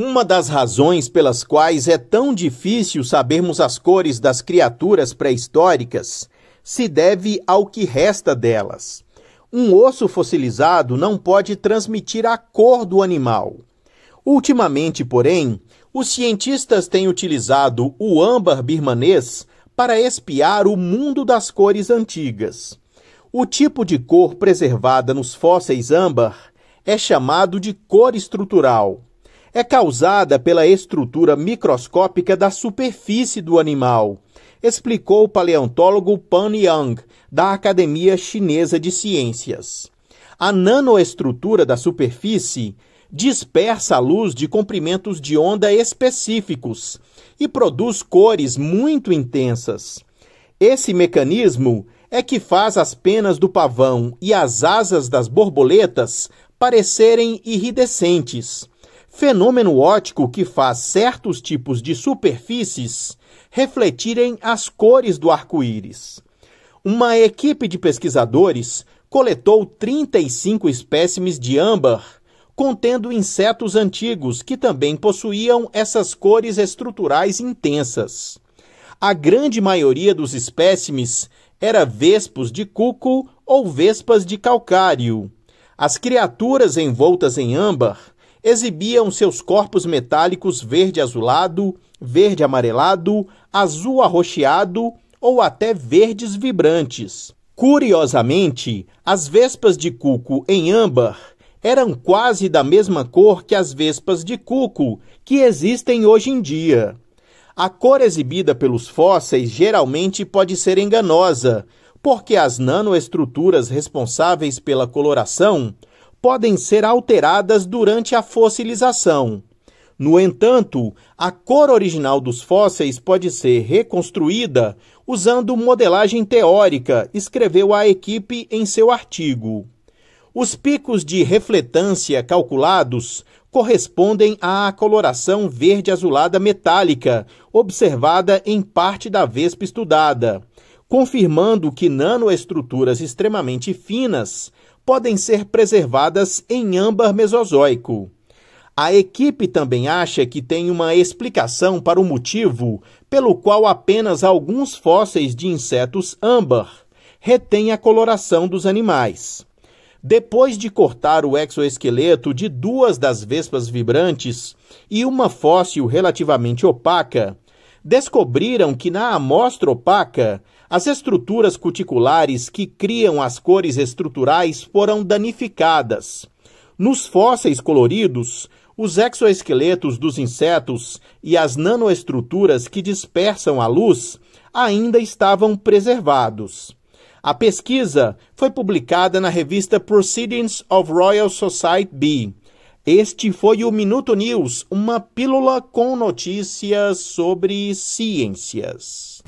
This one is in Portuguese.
Uma das razões pelas quais é tão difícil sabermos as cores das criaturas pré-históricas se deve ao que resta delas. Um osso fossilizado não pode transmitir a cor do animal. Ultimamente, porém, os cientistas têm utilizado o âmbar birmanês para espiar o mundo das cores antigas. O tipo de cor preservada nos fósseis âmbar é chamado de cor estrutural é causada pela estrutura microscópica da superfície do animal, explicou o paleontólogo Pan Yang, da Academia Chinesa de Ciências. A nanoestrutura da superfície dispersa a luz de comprimentos de onda específicos e produz cores muito intensas. Esse mecanismo é que faz as penas do pavão e as asas das borboletas parecerem iridescentes fenômeno óptico que faz certos tipos de superfícies refletirem as cores do arco-íris. Uma equipe de pesquisadores coletou 35 espécimes de âmbar, contendo insetos antigos que também possuíam essas cores estruturais intensas. A grande maioria dos espécimes era vespos de cuco ou vespas de calcário. As criaturas envoltas em âmbar exibiam seus corpos metálicos verde-azulado, verde-amarelado, azul-arroxeado ou até verdes vibrantes. Curiosamente, as vespas de cuco em âmbar eram quase da mesma cor que as vespas de cuco que existem hoje em dia. A cor exibida pelos fósseis geralmente pode ser enganosa, porque as nanoestruturas responsáveis pela coloração podem ser alteradas durante a fossilização. No entanto, a cor original dos fósseis pode ser reconstruída usando modelagem teórica, escreveu a equipe em seu artigo. Os picos de refletância calculados correspondem à coloração verde-azulada metálica observada em parte da vespa estudada, confirmando que nanoestruturas extremamente finas podem ser preservadas em âmbar mesozoico. A equipe também acha que tem uma explicação para o motivo pelo qual apenas alguns fósseis de insetos âmbar retêm a coloração dos animais. Depois de cortar o exoesqueleto de duas das vespas vibrantes e uma fóssil relativamente opaca, descobriram que na amostra opaca as estruturas cuticulares que criam as cores estruturais foram danificadas. Nos fósseis coloridos, os exoesqueletos dos insetos e as nanoestruturas que dispersam a luz ainda estavam preservados. A pesquisa foi publicada na revista Proceedings of Royal Society B. Este foi o Minuto News, uma pílula com notícias sobre ciências.